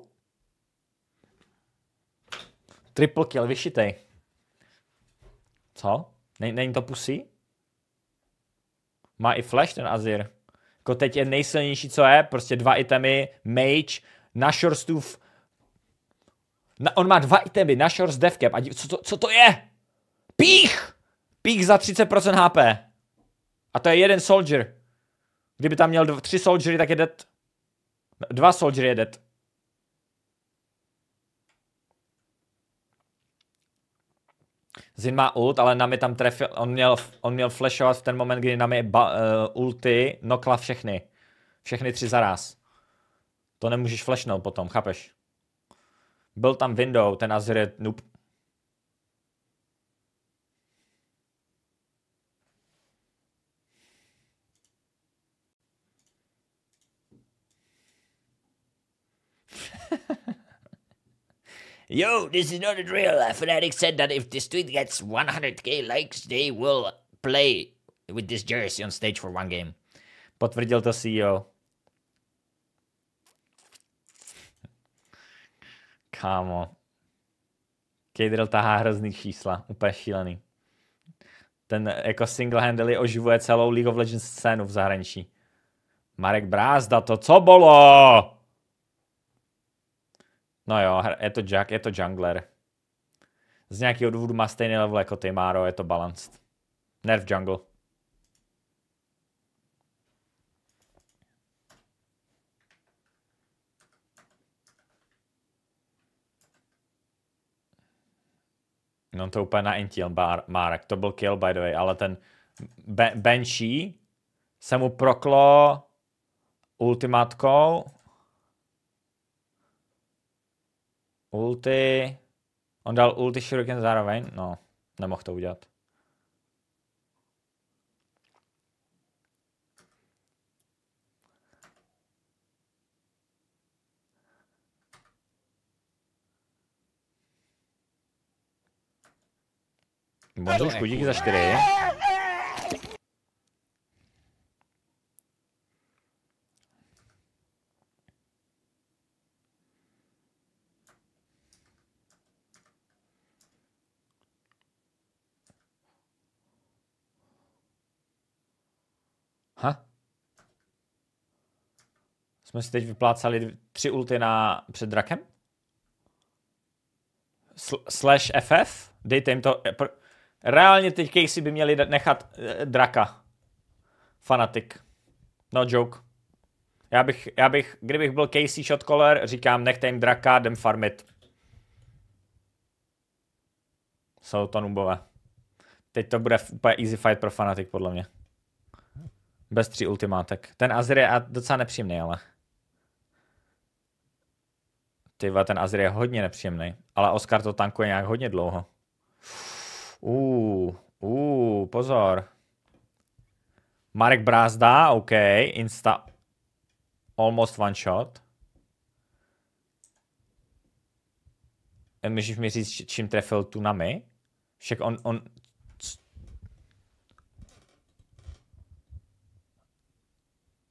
Triple kill, vyšitej. Co? Není to pusy? Má i flash ten Azir. Jako teď je nejsilnější, co je, prostě dva itemy, mage, na shorstův, na, on má dva itemy, na shorst devcap, a co, to, co to je? Pích! Pích za 30% HP. A to je jeden soldier. Kdyby tam měl dva, tři soldiery, tak je dead. Dva soldiery je dead. Zin má ult, ale Nami tam trefil, on měl, on měl flashovat v ten moment, kdy Nami ba, uh, ulty nokla všechny. Všechny tři zaraz. To nemůžeš flashnout potom, chápeš? Byl tam window, ten Azir je noob. Yo, this is not a drill. fanatic said that if this tweet gets 100k likes, they will play with this jersey on stage for one game. Potvrdil to CEO. Kámo. Kadril tahá hrozný čísla, úplně šílený. Ten jako single handedly oživuje celou League of Legends scénu v zahraničí. Marek Brázda, to co bylo? No jo, je to, jack, je to jungler. Z nějakého důvodu má stejný level jako ty, Máro, je to balanced. Nerf jungle. No to úplně naintil Márek, to byl kill by the way, ale ten Banshee se mu proklo ultimátkou Ulti. On dal ulti Shuriken zároveň? No, nemohl to udělat. Bonzušku, díky za čtyři. jsme si teď vyplácali tři ulty na před drakem. Sl- slash FF, dejte jim to. E, reálně teď Casey by měli nechat e, draka. Fanatik. No joke. Já bych, já bych, kdybych byl Casey Shotcaller, říkám, nechte jim draka, jdem farmit. Jsou to nubové. Teď to bude úplně easy fight pro Fanatic, podle mě. Bez tří ultimátek. Ten Azir je docela nepříjemný, ale. Ty ten Azir je hodně nepříjemný, ale Oscar to tankuje nějak hodně dlouho. Uh, uh, pozor. Marek Brázda, OK, Insta almost one shot. Můžeš mi říct, čím trefil tu na my? Však on, on...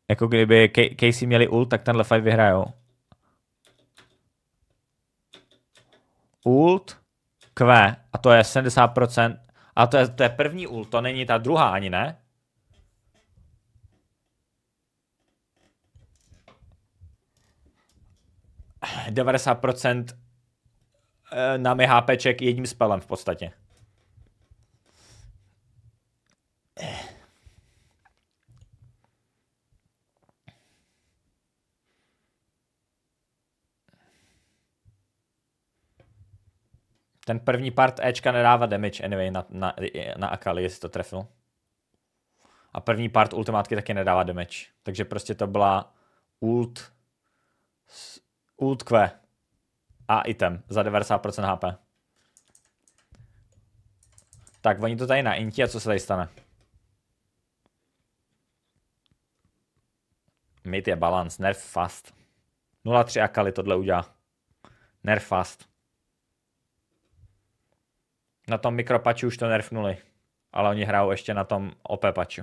Jako kdyby Casey měli ult, tak tenhle fight vyhrajou. ult, Q, a to je 70%, a to je, to je první ult, to není ta druhá ani, ne? procent eh, na mi HPček jedním spelem v podstatě. Ten první part Ečka nedává damage anyway na, na, na Akali, jestli to trefil. A první part ultimátky taky nedává damage. Takže prostě to byla ult ult Q a item za 90% HP. Tak, oni to tady na inti a co se tady stane? Mid je balance, nerf fast. 0,3 Akali tohle udělá. Nerf fast. Na tom mikropaču už to nerfnuli, ale oni hrajou ještě na tom OP paču.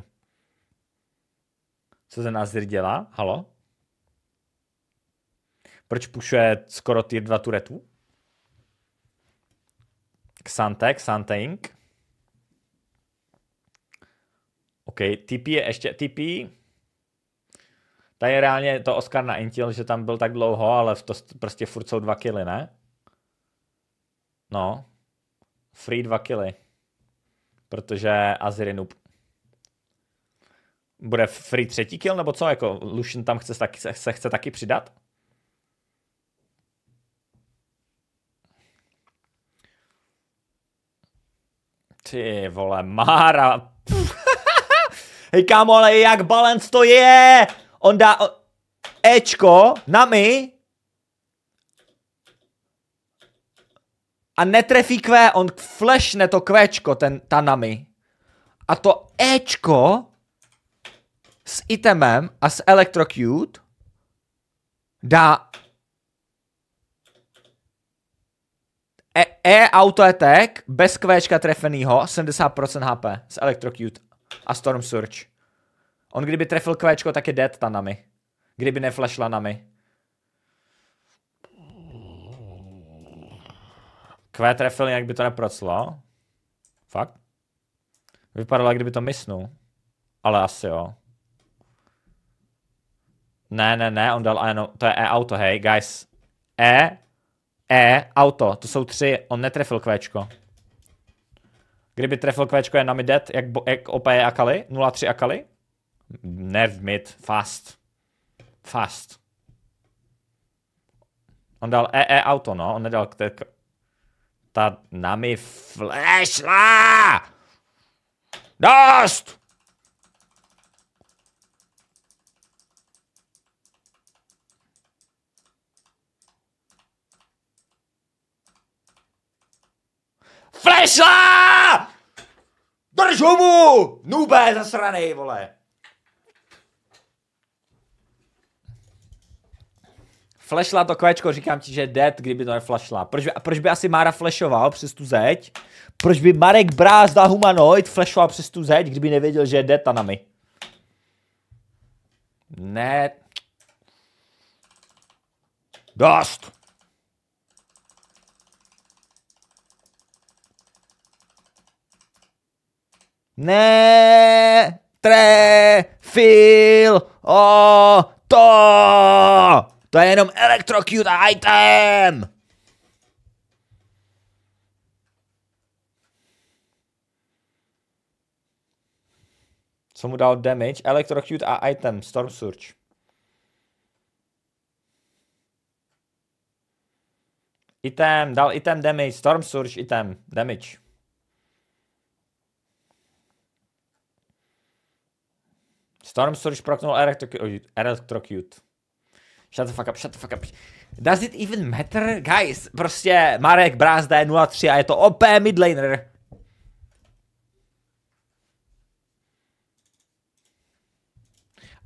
Co se nás dělá? Halo? Proč pušuje skoro tier 2 turetu? Xante, Xante Inc. OK, TP je ještě, TP... Tady je reálně to Oscar na Intel, že tam byl tak dlouho, ale to prostě furt jsou dva kily, ne? No, Free 2 killy. Protože Aziri noob. Bude free třetí kill, nebo co? Jako Lucian tam chce, taky, se, se chce taky přidat? Ty vole, Mára. Hej kámo, ale jak balance to je? On dá Ečko na my a netrefí Q, on flashne to Qčko, ten Tanami. A to Ečko s itemem a s Electrocute dá E, e auto attack bez Qčka trefenýho 70% HP s Electrocute a Storm Surge. On kdyby trefil Qčko, tak je dead Tanami. Kdyby neflashla Nami. Q trefil, jak by to neproclo. Fakt? Vypadalo, kdyby to misnul. Ale asi jo. Ne, ne, ne, on dal, ano, to je E-auto, hej, guys. E, E, auto, to jsou tři, on netrefil kvéčko. Kdyby trefil kvéčko, je nami dead, jak, bo, jak OP je Akali, 0-3 Akali. Nerv mid, fast. Fast. On dal e -E auto, no, on nedal ta nami flešla! Dost! Flešla! Držu mu! Nube zasranej, vole! Flashla to kvečko, říkám ti, že je dead, kdyby to neflashla. Proč by, proč by asi Mára flashoval přes tu zeď? Proč by Marek Brázda Humanoid flashoval přes tu zeď, kdyby nevěděl, že je dead Tanami? Ne. Dost! Ne, trefil o to! To je jenom Electrocute item! Co mu dal damage? Electrocute a item, Storm Surge. Item, dal item damage, Storm Surge item, damage. Storm Surge proknul Electrocute. Shut the fuck up, shut the fuck up. Does it even matter? Guys, prostě Marek Brázda je 0 a je to OP midlaner.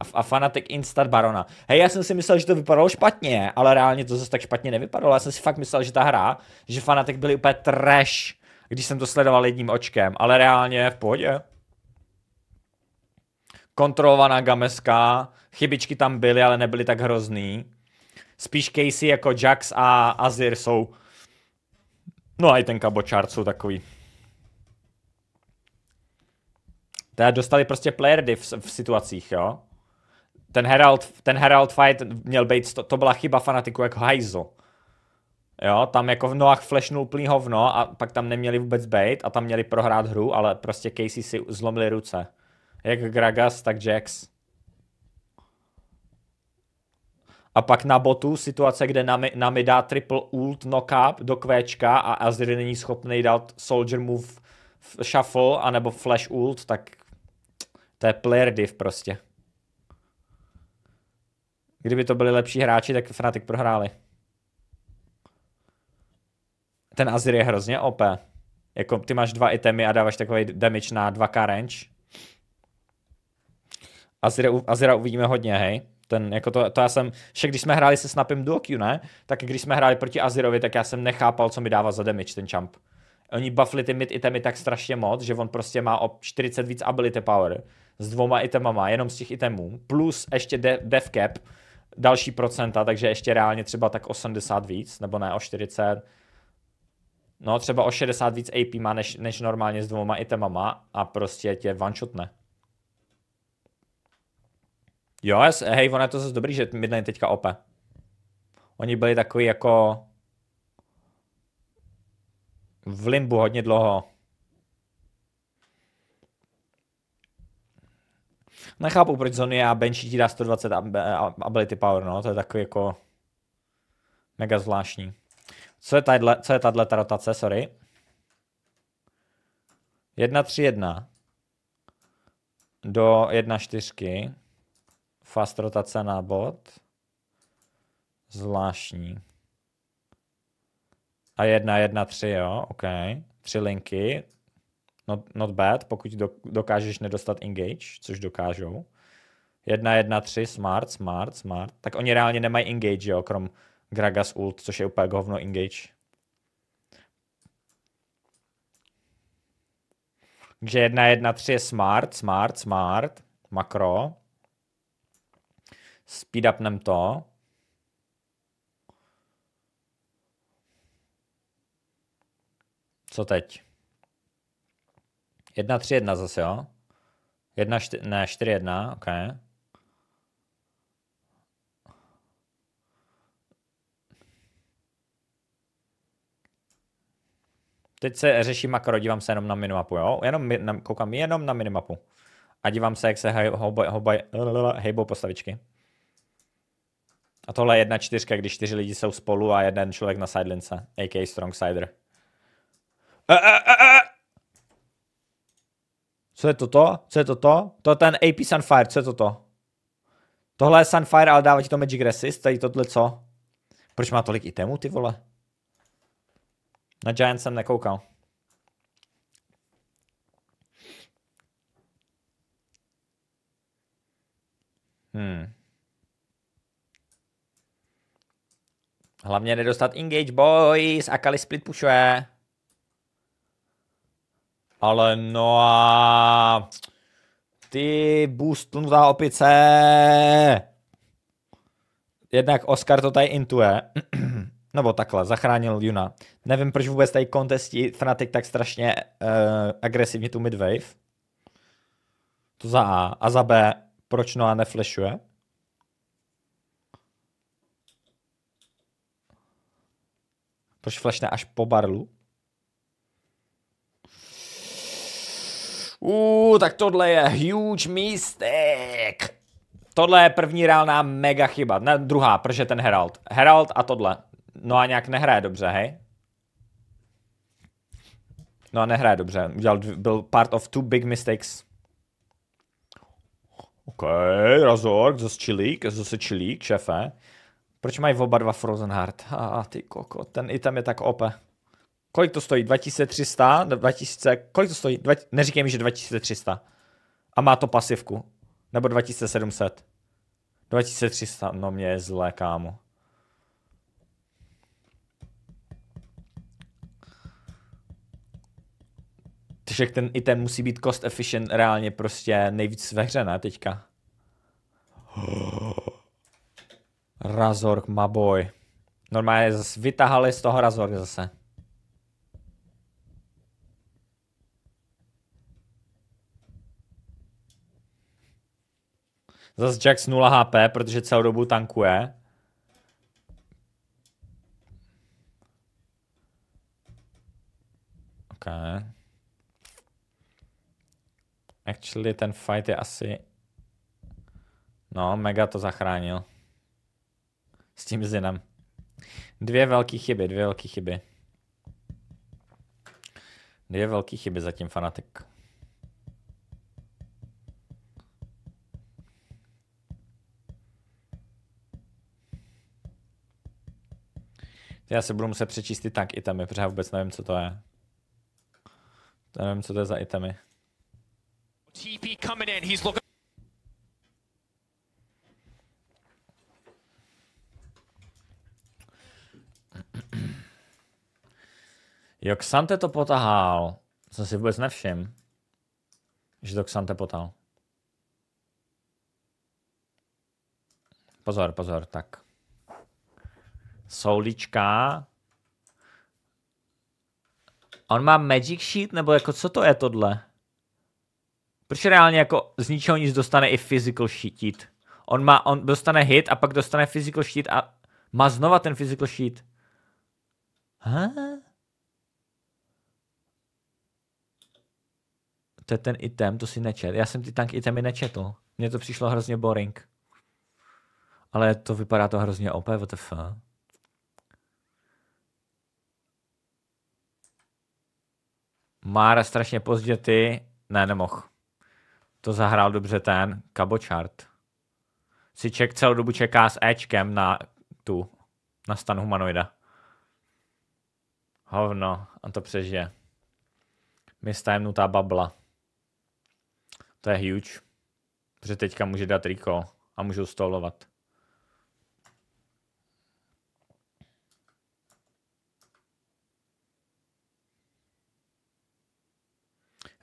A, a fanatik Instant Barona. Hej, já jsem si myslel, že to vypadalo špatně, ale reálně to zase tak špatně nevypadalo. Já jsem si fakt myslel, že ta hra, že fanatik byli úplně trash, když jsem to sledoval jedním očkem, ale reálně v pohodě. Kontrolovaná gameska, Chybičky tam byly, ale nebyly tak hrozný. Spíš Casey jako Jax a Azir jsou... No a i ten kabočár jsou takový. Teda dostali prostě player div v, v situacích, jo. Ten Herald, ten Herald fight měl být, to, to byla chyba fanatiku jako Heizo, Jo, tam jako v noách flashnul plný hovno a pak tam neměli vůbec bait a tam měli prohrát hru, ale prostě Casey si zlomili ruce. Jak Gragas, tak Jax. A pak na botu situace, kde Nami, Nami dá triple ult knock up do kvěčka a Azir není schopný dát soldier move shuffle anebo flash ult, tak to je player div prostě. Kdyby to byli lepší hráči, tak Fnatic prohráli. Ten Azir je hrozně OP. Jako ty máš dva itemy a dáváš takový damage na 2k range. Azira, Azira uvidíme hodně, hej ten, jako to, to já jsem, však když jsme hráli se Snapem Duo, Q, ne, tak když jsme hráli proti Azirovi, tak já jsem nechápal, co mi dává za damage ten champ. Oni buffli ty mid itemy tak strašně moc, že on prostě má o 40 víc ability power s dvoma itemama, jenom z těch itemů, plus ještě de- dev cap, další procenta, takže ještě reálně třeba tak 80 víc, nebo ne, o 40, no třeba o 60 víc AP má než, než normálně s dvoma itemama a prostě tě one shotne. Jo, jas, hej, ono je to zase dobrý, že Midnight teďka OP. Oni byli takový jako v limbu hodně dlouho. Nechápu, proč Zony a benchy ti dá 120 eh, ability power, no, to je takový jako mega zvláštní. Co je tato, co je ta rotace, sorry? 1-3-1 do 1-4. Fast rotace na bod. Zvláštní. A jedna, jedna, tři, jo, OK. Tři linky. Not, not bad, pokud do, dokážeš nedostat engage, což dokážou. Jedna, jedna, tři, smart, smart, smart. Tak oni reálně nemají engage, jo, krom Gragas ult, což je úplně hovno engage. Takže jedna, jedna, tři je smart, smart, smart, makro speed speedupnem to. Co teď? 1, 3, 1 zase, jo? 1, 4, ne, 4, 1, OK. Teď se řeší makro, dívám se jenom na minimapu, jo? Jenom, koukám jenom na minimapu. A dívám se, jak se hejbou hej, hej, hej, postavičky. A tohle je jedna čtyřka, když čtyři lidi jsou spolu a jeden člověk na sidelince, a.k.a. strong sider. A, a, a, a. Eh, eh, eh, co je toto? Co je toto? To je ten AP Sunfire, co je toto? Tohle je Sunfire, ale dává ti to Magic Resist, tady tohle co? Proč má tolik itemů, ty vole? Na Giant jsem nekoukal. Hmm. Hlavně nedostat Engage Boys a Kali split pushuje. Ale no a... Ty boostnutá opice! Jednak Oscar to tady intuje. Nebo takhle, zachránil Juna. Nevím, proč vůbec tady kontestí Fnatic tak strašně uh, agresivně tu midwave. To za A. A za B, proč a neflashuje? Proč flashne až po barlu? Uuu, tak tohle je huge mistake. Tohle je první reálná mega chyba. Ne, druhá, protože ten Herald. Herald a tohle. No a nějak nehraje dobře, hej? No a nehraje dobře. Udělal, byl part of two big mistakes. OK, Razork, zase čilík, zase čilík, šefe. Proč mají oba dva Frozen Heart? A ah, ty koko, ten i tam je tak OP. Kolik to stojí? 2300? 2000, kolik to stojí? neříkej mi, že 2300. A má to pasivku. Nebo 2700. 2300, no mě je zlé, kámo. Takže ten i ten musí být cost efficient reálně prostě nejvíc ve hře, ne, teďka. Razork, my boy. Normálně zase vytahali z toho Razork zase. Zase Jax 0 HP, protože celou dobu tankuje. OK. Actually ten fight je asi... No, mega to zachránil s tím Zinem. Dvě velké chyby, dvě velké chyby. Dvě velké chyby zatím fanatik. Já se budu muset přečíst i tak itemy, protože já vůbec nevím, co to je. nevím, co to je za itemy. TP coming in. He's looking Jo, Xante to potahal. Jsem si vůbec nevšim, že to Xante potahal. Pozor, pozor, tak. Soulička. On má Magic Sheet, nebo jako co to je tohle? Proč reálně jako z ničeho nic dostane i Physical Sheet? On, má, on dostane hit a pak dostane Physical Sheet a má znova ten Physical Sheet. Ha? To je ten item, to si nečet. Já jsem ty tank itemy nečetl. Mně to přišlo hrozně boring. Ale to vypadá to hrozně OP, fuck? Mára strašně pozdě ty. Ne, nemoh. To zahrál dobře ten Kabočart. Si ček celou dobu čeká s Ečkem na tu, na stan humanoida. Hovno, on to přežije. stajemnutá babla. To je huge. Protože teďka může dát triko a můžu stolovat.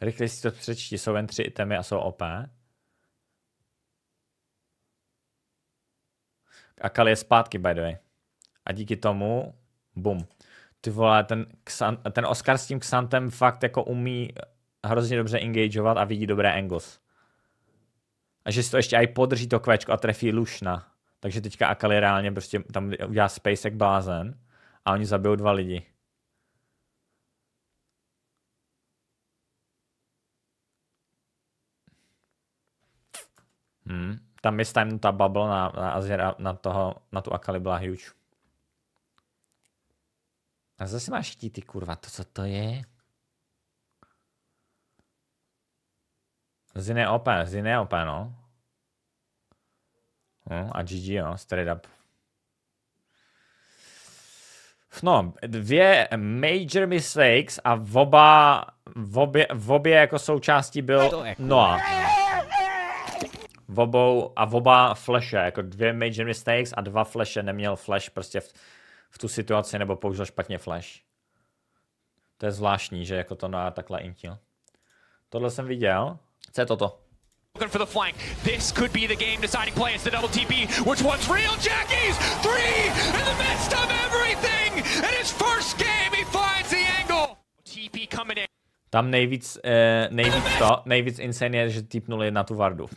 Rychle si to přečti, jsou jen tři itemy a jsou OP. A Kali je zpátky, by the way. A díky tomu, bum, ty vole, ten, Xan, ten Oscar s tím Xantem fakt jako umí hrozně dobře engageovat a vidí dobré angles. A že si to ještě i podrží to kvečko a trefí lušna. Takže teďka Akali reálně prostě tam udělá space jak blázen a oni zabijou dva lidi. Hmm. Tam je ta bubble na, na, na, toho, na tu Akali byla huge. A zase máš chtít ty kurva, to co to je? Z jiné opa, z jiné opa, no. no a GG, no, straight up. No, dvě major mistakes a v oba, v obě, v obě jako součástí byl Noah. V obou a v oba flashe, jako dvě major mistakes a dva flashe, neměl flash prostě v, v tu situaci nebo použil špatně flash. To je zvláštní, že jako to na takhle intil. Tohle jsem viděl. Co je toto? Looking for the flank. This could be the game deciding play. It's the double TP, which one's real. Jackie's three in the midst of everything. And his first game, he finds the angle. TP coming in. Tam nejvíc, eh, nejvíc to, nejvíc insane je, že typnul na tu vardu.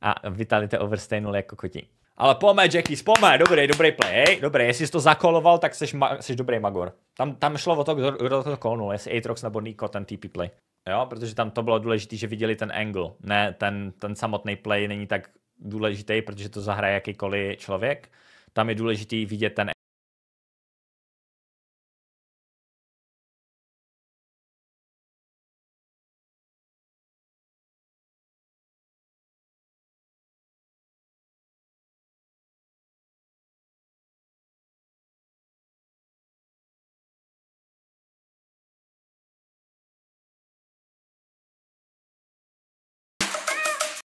A Vitality overstaynul jako koti. Ale pomé, Jackie, pomé, dobrý, dobrý play, hej, dobrý, jestli jsi to zakoloval, tak jsi, ma- jsi dobrý magor. Tam, tam šlo o to, kdo, kdo to kolnul, jestli Aatrox nebo Niko ten TP play. Jo, protože tam to bylo důležité, že viděli ten angle, ne, ten, ten samotný play není tak důležitý, protože to zahraje jakýkoliv člověk. Tam je důležité vidět ten